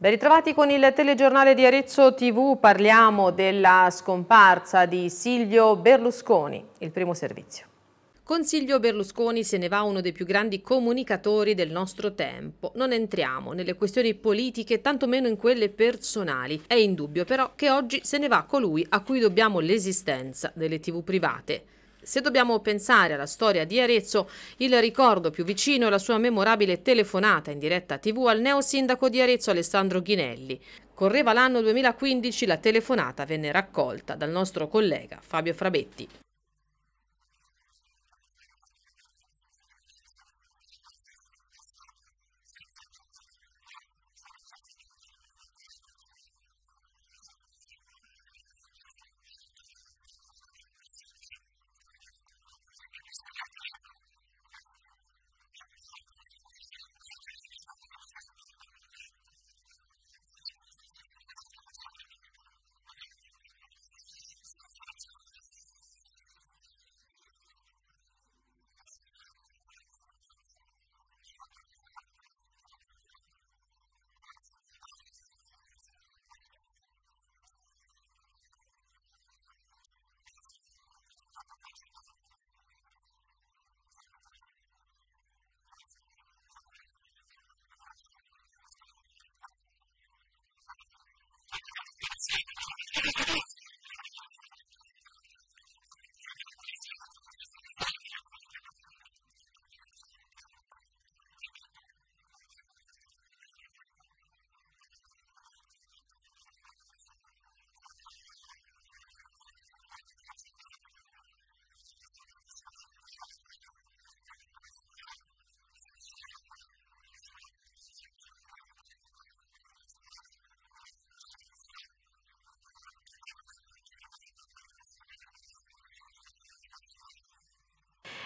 Ben ritrovati con il telegiornale di Arezzo TV, parliamo della scomparsa di Silvio Berlusconi, il primo servizio. Con Silvio Berlusconi se ne va uno dei più grandi comunicatori del nostro tempo. Non entriamo nelle questioni politiche, tantomeno in quelle personali. È indubbio però che oggi se ne va colui a cui dobbiamo l'esistenza delle tv private. Se dobbiamo pensare alla storia di Arezzo, il ricordo più vicino è la sua memorabile telefonata in diretta tv al neosindaco di Arezzo Alessandro Ghinelli. Correva l'anno 2015, la telefonata venne raccolta dal nostro collega Fabio Frabetti. Thank you.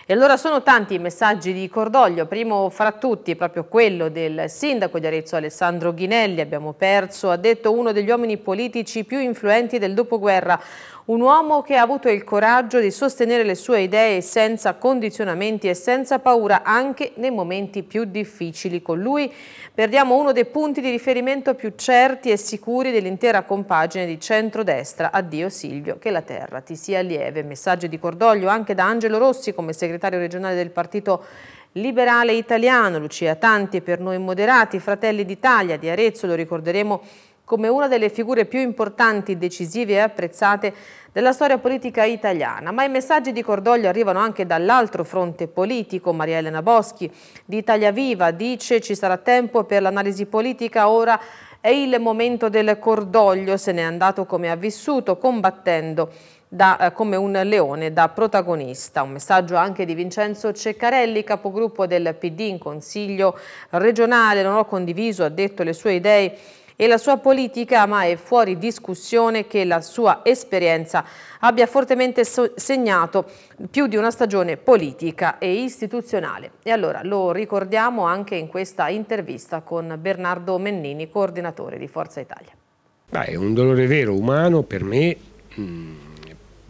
E allora sono tanti i messaggi di cordoglio, primo fra tutti proprio quello del sindaco di Arezzo Alessandro Ghinelli, abbiamo perso, ha detto uno degli uomini politici più influenti del dopoguerra, un uomo che ha avuto il coraggio di sostenere le sue idee senza condizionamenti e senza paura anche nei momenti più difficili. Con lui perdiamo uno dei punti di riferimento più certi e sicuri dell'intera compagine di centrodestra. Addio Silvio, che la terra ti sia lieve. Messaggi di cordoglio anche da Angelo Rossi come segretario regionale del partito liberale italiano, Lucia Tanti e per noi moderati, Fratelli d'Italia di Arezzo, lo ricorderemo come una delle figure più importanti, decisive e apprezzate della storia politica italiana, ma i messaggi di cordoglio arrivano anche dall'altro fronte politico. Maria Elena Boschi di Italia Viva dice ci sarà tempo per l'analisi politica, ora è il momento del cordoglio, se n'è andato come ha vissuto, combattendo da, eh, come un leone da protagonista. Un messaggio anche di Vincenzo Ceccarelli, capogruppo del PD in Consiglio regionale. Non ho condiviso, ha detto, le sue idee e la sua politica, ma è fuori discussione che la sua esperienza abbia fortemente segnato più di una stagione politica e istituzionale. E allora lo ricordiamo anche in questa intervista con Bernardo Mennini, coordinatore di Forza Italia. Beh, è un dolore vero, umano, per me... Mh mm,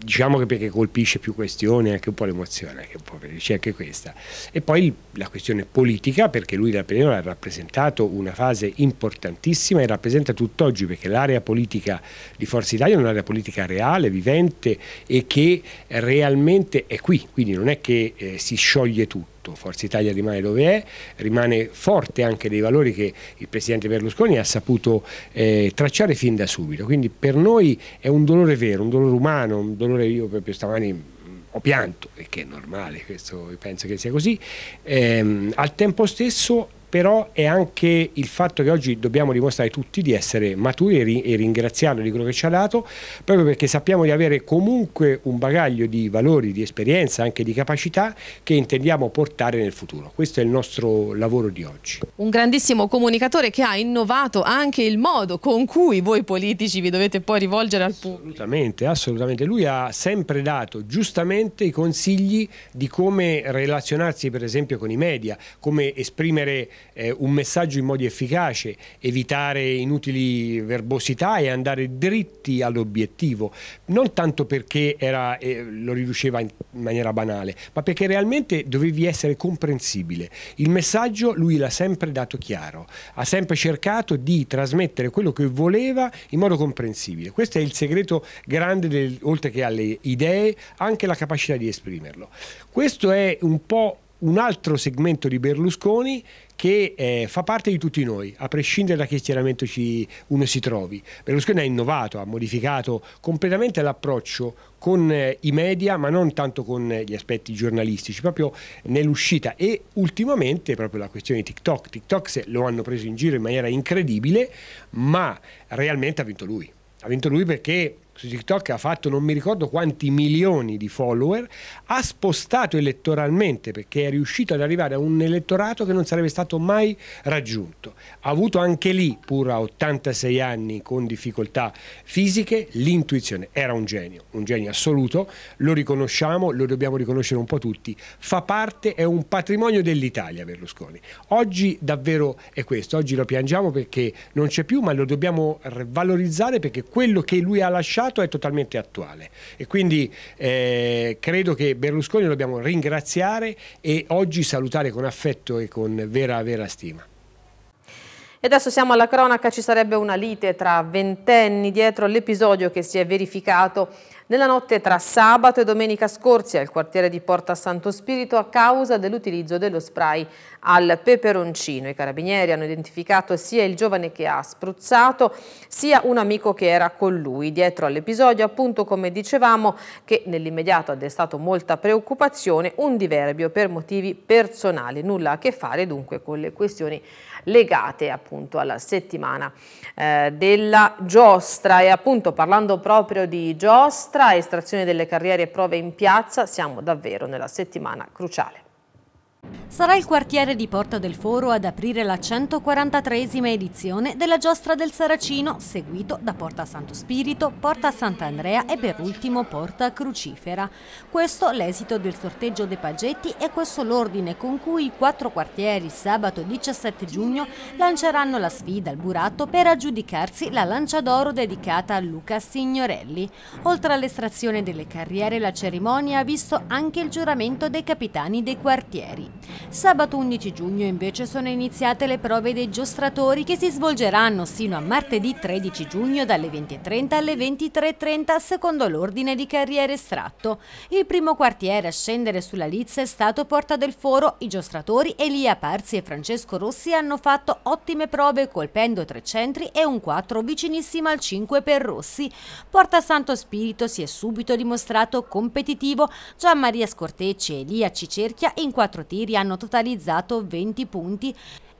diciamo che perché colpisce più questioni, anche un po' l'emozione, che c'è anche questa. E poi la questione politica, perché lui da Penino ha rappresentato una fase importantissima e rappresenta tutt'oggi, perché l'area politica di Forza Italia è un'area politica reale, vivente e che realmente è qui, quindi non è che eh, si scioglie tutto tutto, Forza Italia rimane dove è, rimane forte anche dei valori che il Presidente Berlusconi ha saputo eh, tracciare fin da subito, quindi per noi è un dolore vero, un dolore umano, un dolore io proprio stamani mm, ho pianto, e che è normale, questo, penso che sia così, ehm, al tempo stesso però è anche il fatto che oggi dobbiamo dimostrare tutti di essere maturi e, ringraziarlo di quello che ci ha dato, proprio perché sappiamo di avere comunque un bagaglio di valori, di esperienza, anche di capacità che intendiamo portare nel futuro. Questo è il nostro lavoro di oggi. Un grandissimo comunicatore che ha innovato anche il modo con cui voi politici vi dovete poi rivolgere al pubblico. Assolutamente, assolutamente. Lui ha sempre dato giustamente i consigli di come relazionarsi per esempio con i media, come esprimere eh, un messaggio in modo efficace, evitare inutili verbosità e andare dritti all'obiettivo, non tanto perché era, eh, lo riduceva in maniera banale, ma perché realmente dovevi essere comprensibile. Il messaggio lui l'ha sempre dato chiaro, ha sempre cercato di trasmettere quello che voleva in modo comprensibile. Questo è il segreto grande, del, oltre che alle idee, anche la capacità di esprimerlo. Questo è un po' un altro segmento di Berlusconi che eh, fa parte di tutti noi, a prescindere da che schieramento ci, uno si trovi. Berlusconi ha innovato, ha modificato completamente l'approccio con eh, i media, ma non tanto con eh, gli aspetti giornalistici, proprio nell'uscita. E ultimamente proprio la questione di TikTok. TikTok se lo hanno preso in giro in maniera incredibile, ma realmente ha vinto lui. Ha vinto lui perché su TikTok ha fatto non mi ricordo quanti milioni di follower, ha spostato elettoralmente perché è riuscito ad arrivare a un elettorato che non sarebbe stato mai raggiunto. Ha avuto anche lì, pur a 86 anni con difficoltà fisiche, l'intuizione. Era un genio, un genio assoluto, lo riconosciamo, lo dobbiamo riconoscere un po' tutti. Fa parte, è un patrimonio dell'Italia Berlusconi. Oggi davvero è questo, oggi lo piangiamo perché non c'è più, ma lo dobbiamo valorizzare perché quello che lui ha lasciato passato è totalmente attuale e quindi eh, credo che Berlusconi lo dobbiamo ringraziare e oggi salutare con affetto e con vera vera stima. E adesso siamo alla cronaca, ci sarebbe una lite tra ventenni dietro l'episodio che si è verificato nella notte tra sabato e domenica scorsi al quartiere di Porta Santo Spirito a causa dell'utilizzo dello spray al peperoncino. I carabinieri hanno identificato sia il giovane che ha spruzzato sia un amico che era con lui. Dietro all'episodio appunto come dicevamo che nell'immediato ha destato molta preoccupazione un diverbio per motivi personali, nulla a che fare dunque con le questioni legate appunto alla settimana eh, della giostra. E appunto parlando proprio di giostra, estrazione delle carriere e prove in piazza, siamo davvero nella settimana cruciale. Sarà il quartiere di Porta del Foro ad aprire la 143esima edizione della Giostra del Saracino, seguito da Porta Santo Spirito, Porta Sant'Andrea e per ultimo Porta Crucifera. Questo l'esito del sorteggio dei pagetti e questo l'ordine con cui i quattro quartieri sabato 17 giugno lanceranno la sfida al burato per aggiudicarsi la lancia d'oro dedicata a Luca Signorelli. Oltre all'estrazione delle carriere la cerimonia ha visto anche il giuramento dei capitani dei quartieri. Sabato 11 giugno invece sono iniziate le prove dei giostratori che si svolgeranno sino a martedì 13 giugno dalle 20.30 alle 23.30 secondo l'ordine di carriera estratto. Il primo quartiere a scendere sulla lizza è stato Porta del Foro. I giostratori Elia Parzi e Francesco Rossi hanno fatto ottime prove colpendo tre centri e un 4 vicinissimo al 5 per Rossi. Porta Santo Spirito si è subito dimostrato competitivo. Gian Maria Scortecci e Elia Cicerchia in quattro tiri Cagliari hanno totalizzato 20 punti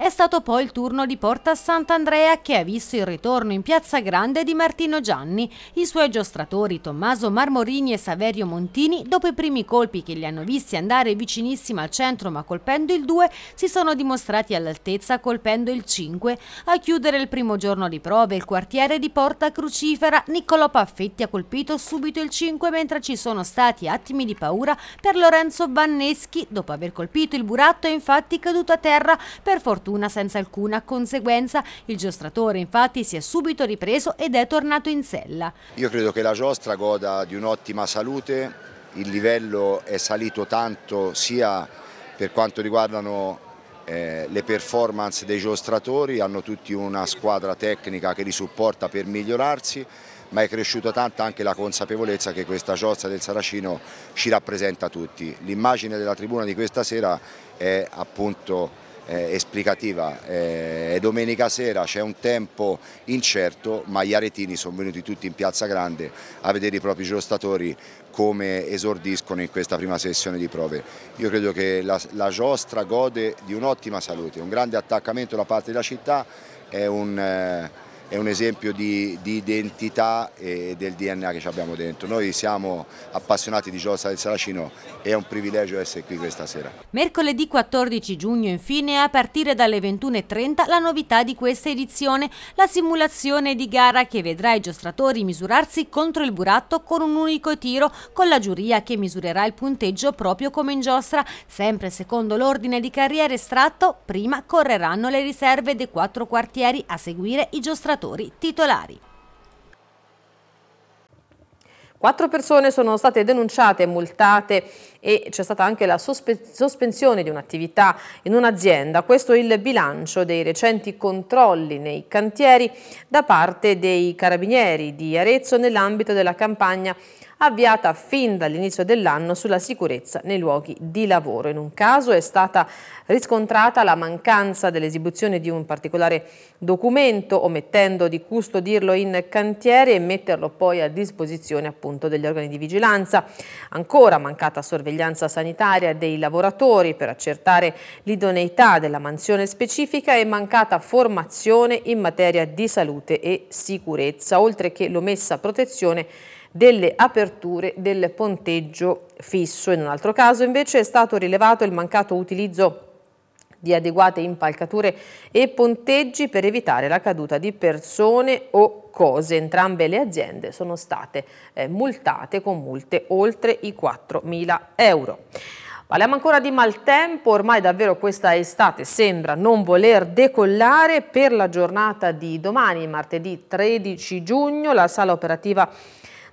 è stato poi il turno di Porta Sant'Andrea che ha visto il ritorno in Piazza Grande di Martino Gianni. I suoi giostratori Tommaso Marmorini e Saverio Montini, dopo i primi colpi che li hanno visti andare vicinissimi al centro ma colpendo il 2, si sono dimostrati all'altezza colpendo il 5. A chiudere il primo giorno di prove il quartiere di Porta Crucifera, Niccolò Paffetti ha colpito subito il 5 mentre ci sono stati attimi di paura per Lorenzo Banneschi. Dopo aver colpito il buratto è infatti caduto a terra, per fortuna fortuna senza alcuna conseguenza. Il giostratore infatti si è subito ripreso ed è tornato in sella. Io credo che la giostra goda di un'ottima salute, il livello è salito tanto sia per quanto riguardano eh, le performance dei giostratori, hanno tutti una squadra tecnica che li supporta per migliorarsi, ma è cresciuta tanta anche la consapevolezza che questa giostra del Saracino ci rappresenta tutti. L'immagine della tribuna di questa sera è appunto eh, esplicativa. Eh, domenica sera c'è un tempo incerto, ma gli aretini sono venuti tutti in Piazza Grande a vedere i propri giostatori come esordiscono in questa prima sessione di prove. Io credo che la, la giostra gode di un'ottima salute, un grande attaccamento da parte della città, è un... Eh, è un esempio di, di identità e del DNA che abbiamo dentro. Noi siamo appassionati di Giosa del Saracino e è un privilegio essere qui questa sera. Mercoledì 14 giugno infine a partire dalle 21.30 la novità di questa edizione, la simulazione di gara che vedrà i giostratori misurarsi contro il buratto con un unico tiro con la giuria che misurerà il punteggio proprio come in giostra, sempre secondo l'ordine di carriera estratto prima correranno le riserve dei quattro quartieri a seguire i giostratori allenatori titolari. Quattro persone sono state denunciate, multate e c'è stata anche la sospe sospensione di un'attività in un'azienda. Questo è il bilancio dei recenti controlli nei cantieri da parte dei carabinieri di Arezzo nell'ambito della campagna avviata fin dall'inizio dell'anno sulla sicurezza nei luoghi di lavoro. In un caso è stata riscontrata la mancanza dell'esibizione di un particolare documento, omettendo di custodirlo in cantiere e metterlo poi a disposizione appunto degli organi di vigilanza. Ancora mancata sorveglianza sanitaria dei lavoratori per accertare l'idoneità della mansione specifica e mancata formazione in materia di salute e sicurezza, oltre che l'omessa protezione delle aperture del ponteggio fisso. In un altro caso invece è stato rilevato il mancato utilizzo di adeguate impalcature e ponteggi per evitare la caduta di persone o cose. Entrambe le aziende sono state eh, multate con multe oltre i 4.000 euro. Parliamo ancora di maltempo, ormai davvero questa estate sembra non voler decollare per la giornata di domani, martedì 13 giugno, la sala operativa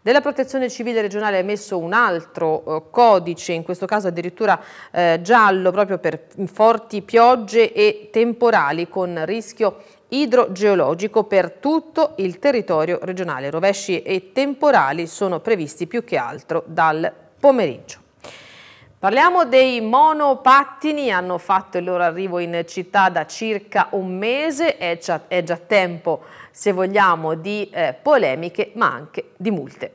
della protezione civile regionale ha emesso un altro eh, codice, in questo caso addirittura eh, giallo, proprio per forti piogge e temporali con rischio idrogeologico per tutto il territorio regionale. Rovesci e temporali sono previsti più che altro dal pomeriggio. Parliamo dei monopattini, hanno fatto il loro arrivo in città da circa un mese, è già, è già tempo se vogliamo di eh, polemiche ma anche di multe.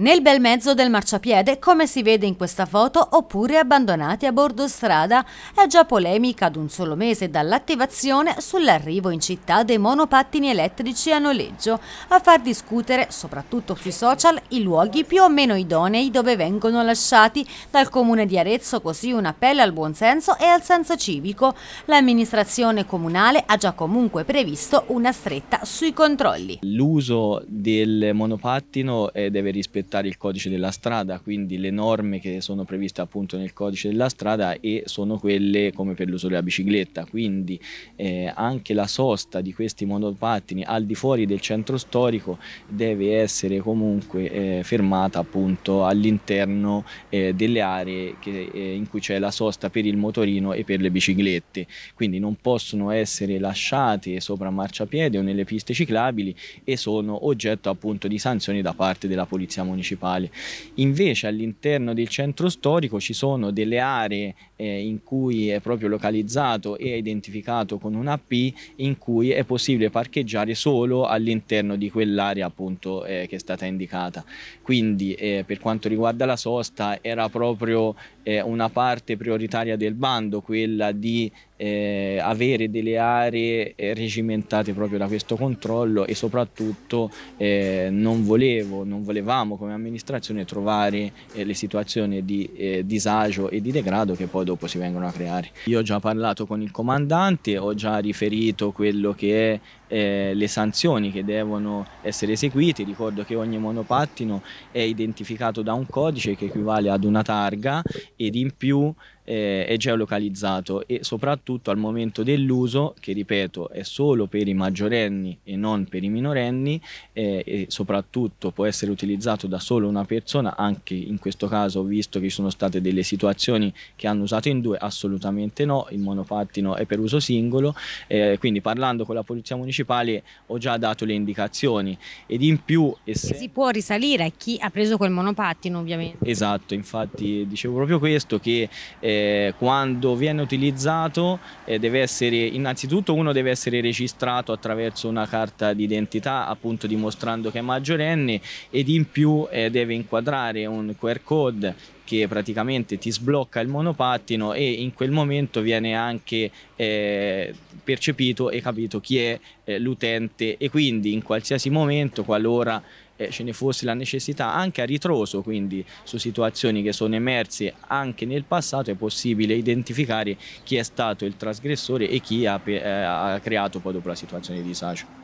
Nel bel mezzo del marciapiede, come si vede in questa foto, oppure abbandonati a bordo strada, è già polemica ad un solo mese dall'attivazione sull'arrivo in città dei monopattini elettrici a noleggio, a far discutere, soprattutto sui social, i luoghi più o meno idonei dove vengono lasciati dal comune di Arezzo, così un appello al buonsenso e al senso civico. L'amministrazione comunale ha già comunque previsto una stretta sui controlli. L'uso del monopattino eh, deve rispettare rispettare il codice della strada, quindi le norme che sono previste appunto nel codice della strada e sono quelle come per l'uso della bicicletta, quindi eh, anche la sosta di questi monopattini al di fuori del centro storico deve essere comunque eh, fermata appunto all'interno eh, delle aree che, eh, in cui c'è la sosta per il motorino e per le biciclette, quindi non possono essere lasciate sopra marciapiede o nelle piste ciclabili e sono oggetto appunto di sanzioni da parte della polizia municipale municipali. Invece all'interno del centro storico ci sono delle aree eh, in cui è proprio localizzato e identificato con una P in cui è possibile parcheggiare solo all'interno di quell'area appunto eh, che è stata indicata. Quindi eh, per quanto riguarda la sosta era proprio eh, una parte prioritaria del bando, quella di eh, avere delle aree eh, regimentate proprio da questo controllo e soprattutto eh, non volevo, non volevamo come amministrazione trovare eh, le situazioni di eh, disagio e di degrado che poi dopo si vengono a creare. Io ho già parlato con il comandante, ho già riferito quello che è eh, le sanzioni che devono essere eseguite. Ricordo che ogni monopattino è identificato da un codice che equivale ad una targa ed in più eh, è geolocalizzato e soprattutto al momento dell'uso, che ripeto è solo per i maggiorenni e non per i minorenni, eh, e soprattutto può essere utilizzato da solo una persona, anche in questo caso ho visto che ci sono state delle situazioni che hanno usato in due, assolutamente no, il monopattino è per uso singolo, eh, quindi parlando con la polizia municipale principali ho già dato le indicazioni ed in più se... si può risalire a chi ha preso quel monopattino ovviamente esatto infatti dicevo proprio questo che eh, quando viene utilizzato eh, deve essere innanzitutto uno deve essere registrato attraverso una carta d'identità appunto dimostrando che è maggiorenne ed in più eh, deve inquadrare un QR code che praticamente ti sblocca il monopattino e in quel momento viene anche eh, percepito e capito chi è eh, l'utente e quindi in qualsiasi momento qualora eh, ce ne fosse la necessità anche a ritroso quindi su situazioni che sono emerse anche nel passato è possibile identificare chi è stato il trasgressore e chi ha, eh, ha creato poi dopo la situazione di disagio.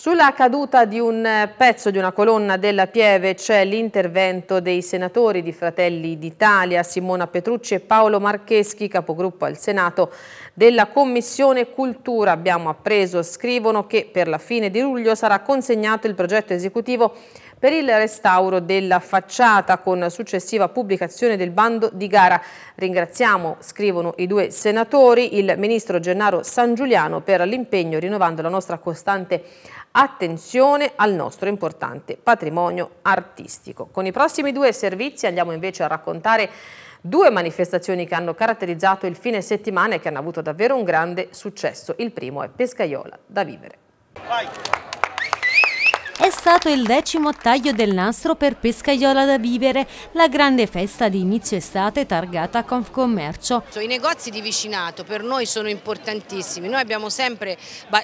Sulla caduta di un eh, pezzo di una colonna della Pieve c'è l'intervento dei senatori di Fratelli d'Italia, Simona Petrucci e Paolo Marcheschi, capogruppo al Senato della Commissione Cultura. Abbiamo appreso, scrivono, che per la fine di luglio sarà consegnato il progetto esecutivo per il restauro della facciata con successiva pubblicazione del bando di gara. Ringraziamo, scrivono i due senatori, il ministro Gennaro San Giuliano per l'impegno rinnovando la nostra costante Attenzione al nostro importante patrimonio artistico. Con i prossimi due servizi andiamo invece a raccontare due manifestazioni che hanno caratterizzato il fine settimana e che hanno avuto davvero un grande successo. Il primo è Pescaiola da vivere. Vai stato il decimo taglio del nastro per Pescaiola da vivere, la grande festa di inizio estate targata a Confcommercio. I negozi di vicinato per noi sono importantissimi, noi sempre,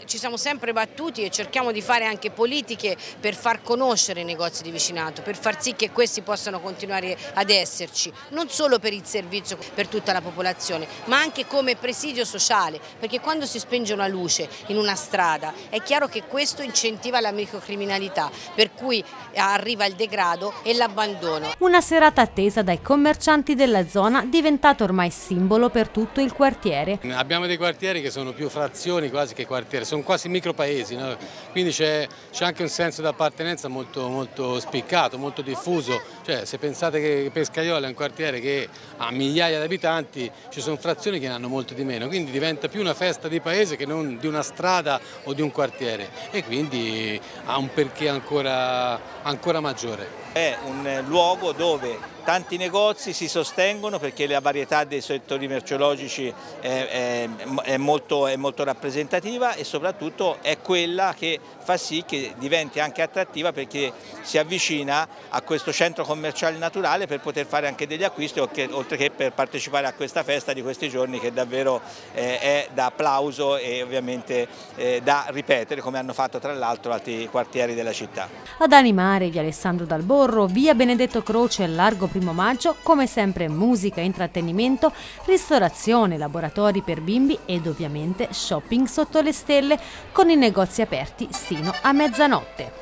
ci siamo sempre battuti e cerchiamo di fare anche politiche per far conoscere i negozi di vicinato, per far sì che questi possano continuare ad esserci, non solo per il servizio per tutta la popolazione, ma anche come presidio sociale, perché quando si spenge una luce in una strada è chiaro che questo incentiva la microcriminalità per cui arriva il degrado e l'abbandono. Una serata attesa dai commercianti della zona diventata ormai simbolo per tutto il quartiere. Abbiamo dei quartieri che sono più frazioni quasi che quartiere, sono quasi micropaesi, no? quindi c'è anche un senso di appartenenza molto, molto spiccato, molto diffuso. Cioè, se pensate che Pescaiola è un quartiere che ha migliaia di abitanti, ci sono frazioni che ne hanno molto di meno, quindi diventa più una festa di paese che non di una strada o di un quartiere e quindi ha un perché ancora, ancora maggiore è un luogo dove tanti negozi si sostengono perché la varietà dei settori merceologici è, è, è, molto, è, molto, rappresentativa e soprattutto è quella che fa sì che diventi anche attrattiva perché si avvicina a questo centro commerciale naturale per poter fare anche degli acquisti oltre che per partecipare a questa festa di questi giorni che davvero eh, è da applauso e ovviamente eh, da ripetere come hanno fatto tra l'altro altri quartieri della città. Ad animare di Alessandro Dalboro Porro, via Benedetto Croce, largo primo maggio, come sempre musica, intrattenimento, ristorazione, laboratori per bimbi ed ovviamente shopping sotto le stelle con i negozi aperti sino a mezzanotte.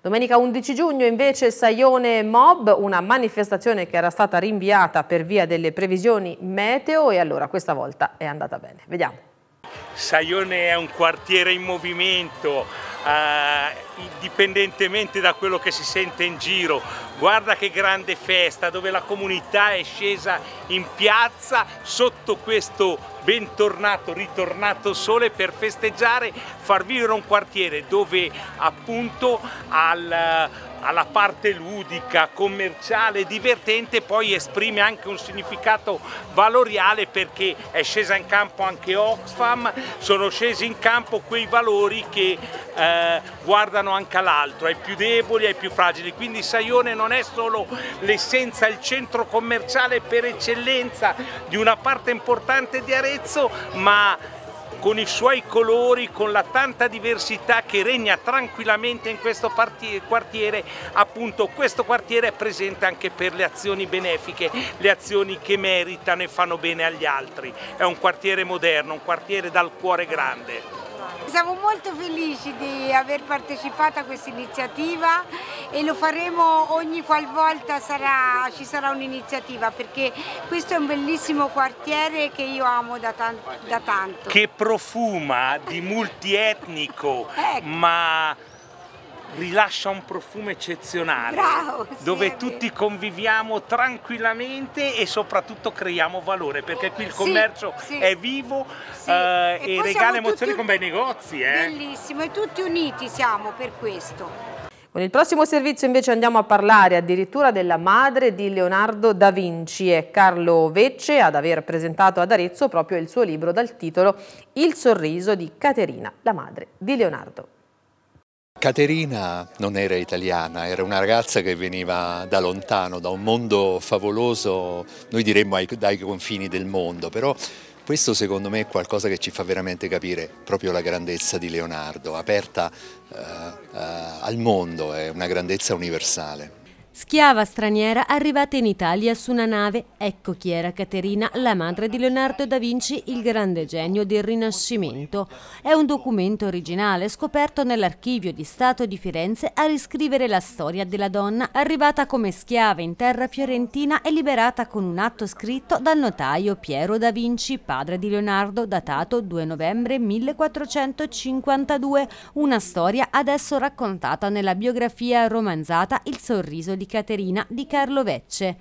Domenica 11 giugno invece Saione Mob, una manifestazione che era stata rinviata per via delle previsioni meteo e allora questa volta è andata bene. Vediamo. Saione è un quartiere in movimento, eh, indipendentemente da quello che si sente in giro. Guarda che grande festa dove la comunità è scesa in piazza sotto questo bentornato, ritornato sole per festeggiare, far vivere un quartiere dove appunto al, alla parte ludica, commerciale, divertente, poi esprime anche un significato valoriale perché è scesa in campo anche Oxfam, sono scesi in campo quei valori che eh, guardano anche all'altro, ai più deboli, ai più fragili. Quindi Saione non è solo l'essenza, il centro commerciale per eccellenza di una parte importante di Arena, Arezzo, ma con i suoi colori, con la tanta diversità che regna tranquillamente in questo quartiere, appunto questo quartiere è presente anche per le azioni benefiche, le azioni che meritano e fanno bene agli altri. È un quartiere moderno, un quartiere dal cuore grande. Siamo molto felici di aver partecipato a questa iniziativa e lo faremo ogni qualvolta sarà, ci sarà un'iniziativa perché questo è un bellissimo quartiere che io amo da, tan da tanto. Che profuma di multietnico ecco. ma rilascia un profumo eccezionale Bravo, dove sì, tutti conviviamo tranquillamente e soprattutto creiamo valore perché qui il commercio sì, sì. è vivo eh, e, e regala emozioni con bei negozi eh. bellissimo e tutti uniti siamo per questo con il prossimo servizio invece andiamo a parlare addirittura della madre di Leonardo da Vinci. È Carlo Vecce ad aver presentato ad Arezzo proprio il suo libro dal titolo Il sorriso di Caterina, la madre di Leonardo. Caterina non era italiana, era una ragazza che veniva da lontano, da un mondo favoloso, noi diremmo ai, dai confini del mondo, però questo secondo me è qualcosa che ci fa veramente capire proprio la grandezza di Leonardo, aperta eh, eh, al mondo, è una grandezza universale. Schiava straniera arrivata in Italia su una nave, ecco chi era Caterina, la madre di Leonardo da Vinci, il grande genio del Rinascimento. È un documento originale scoperto nell'archivio di Stato di Firenze a riscrivere la storia della donna arrivata come schiava in terra fiorentina e liberata con un atto scritto dal notaio Piero da Vinci, padre di Leonardo, datato 2 novembre 1452, una storia adesso raccontata nella biografia romanzata Il sorriso di di Caterina di Carlo Vecce.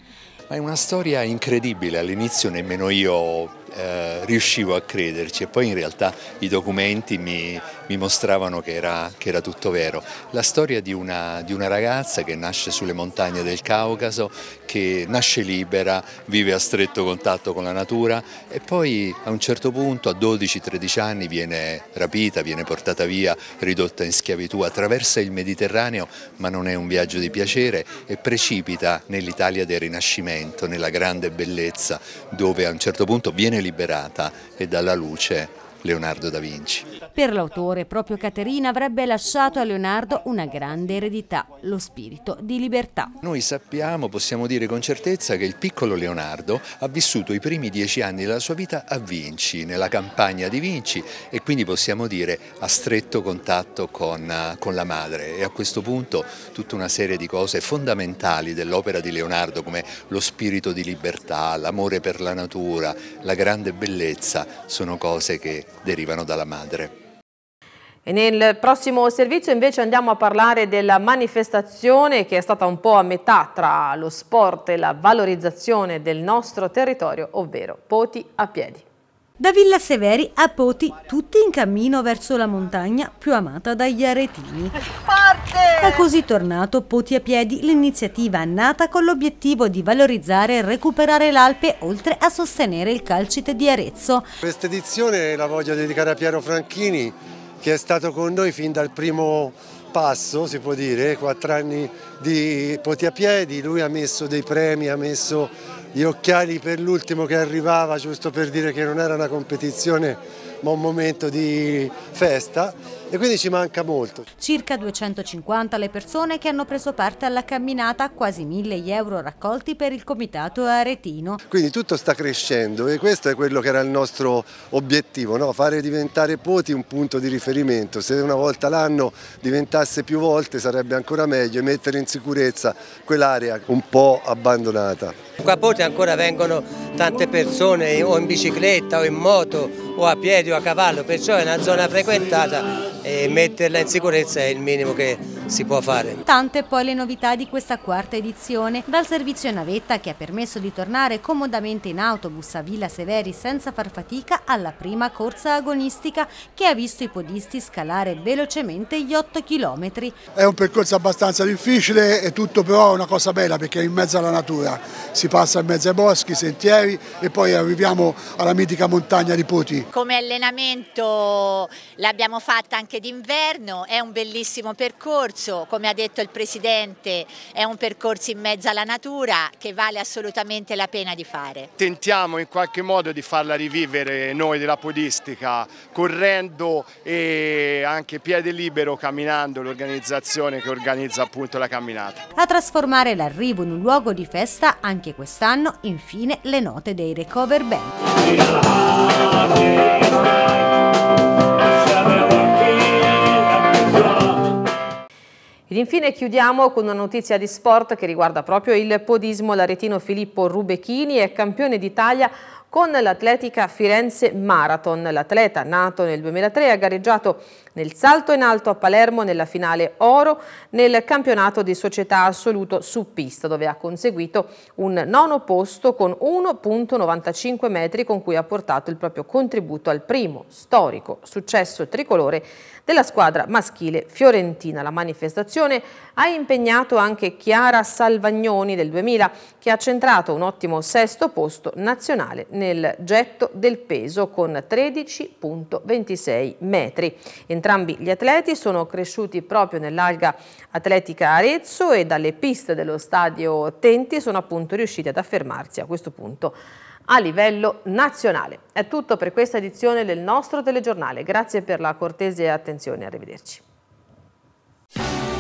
Ma è una storia incredibile, all'inizio nemmeno io eh, riuscivo a crederci e poi in realtà i documenti mi, mi mostravano che era, che era, tutto vero. La storia di una, di una, ragazza che nasce sulle montagne del Caucaso, che nasce libera, vive a stretto contatto con la natura e poi a un certo punto a 12-13 anni viene rapita, viene portata via, ridotta in schiavitù, attraversa il Mediterraneo ma non è un viaggio di piacere e precipita nell'Italia del Rinascimento nell'elemento, nella grande bellezza dove a un certo punto viene liberata e dalla luce Leonardo da Vinci. Per l'autore, proprio Caterina avrebbe lasciato a Leonardo una grande eredità, lo spirito di libertà. Noi sappiamo, possiamo dire con certezza, che il piccolo Leonardo ha vissuto i primi dieci anni della sua vita a Vinci, nella campagna di Vinci e quindi possiamo dire a stretto contatto con, con la madre e a questo punto tutta una serie di cose fondamentali dell'opera di Leonardo come lo spirito di libertà, l'amore per la natura, la grande bellezza sono cose che derivano dalla madre. E nel prossimo servizio invece andiamo a parlare della manifestazione che è stata un po' a metà tra lo sport e la valorizzazione del nostro territorio, ovvero Poti a piedi. Da Villa Severi a Poti, tutti in cammino verso la montagna più amata dagli aretini. Parte! È così tornato Poti a piedi l'iniziativa nata con l'obiettivo di valorizzare e recuperare l'Alpe oltre a sostenere il calcite di Arezzo. Questa edizione la voglio dedicare a Piero Franchini che è stato con noi fin dal primo passo, si può dire, quattro anni di Poti a piedi, lui ha messo dei premi, ha messo gli occhiali per l'ultimo che arrivava, giusto per dire che non era una competizione ma un momento di festa e quindi ci manca molto. Circa 250 le persone che hanno preso parte alla camminata, quasi 1000 euro raccolti per il comitato aretino. Quindi tutto sta crescendo e questo è quello che era il nostro obiettivo, no? fare diventare Poti un punto di riferimento. Se una volta l'anno diventasse più volte sarebbe ancora meglio e mettere in sicurezza quell'area un po' abbandonata. Qua a Poti ancora vengono tante persone o in bicicletta o in moto o a piedi o a cavallo, perciò è una zona frequentata e metterla in sicurezza è il minimo che si può fare. Tante poi le novità di questa quarta edizione, dal servizio navetta che ha permesso di tornare comodamente in autobus a Villa Severi senza far fatica alla prima corsa agonistica che ha visto i podisti scalare velocemente gli 8 km. È un percorso abbastanza difficile e tutto però è una cosa bella perché è in mezzo alla natura, si passa in mezzo ai boschi, sentieri e poi arriviamo alla mitica montagna di Puti. Come allenamento l'abbiamo fatta anche d'inverno, è un bellissimo percorso percorso, come ha detto il Presidente, è un percorso in mezzo alla natura che vale assolutamente la pena di fare. Tentiamo in qualche modo di farla rivivere noi della podistica, correndo e anche piede libero camminando l'organizzazione che organizza appunto la camminata. A trasformare l'arrivo in un luogo di festa anche quest'anno infine le note dei Recover Band. Ed infine chiudiamo con una notizia di sport che riguarda proprio il podismo. L'aretino Filippo Rubechini è campione d'Italia con l'atletica Firenze Marathon. L'atleta, nato nel 2003, ha gareggiato nel salto in alto a Palermo nella finale oro nel campionato di società assoluto su pista dove ha conseguito un nono posto con 1.95 metri con cui ha portato il proprio contributo al primo storico successo tricolore della squadra maschile fiorentina. La manifestazione ha impegnato anche Chiara Salvagnoni del 2000 che ha centrato un ottimo sesto posto nazionale nel getto del peso con 13.26 metri. Entra Entrambi gli atleti sono cresciuti proprio nell'Alga Atletica Arezzo e dalle piste dello stadio Tenti sono appunto riusciti ad affermarsi a questo punto a livello nazionale. È tutto per questa edizione del nostro telegiornale. Grazie per la cortese attenzione. Arrivederci.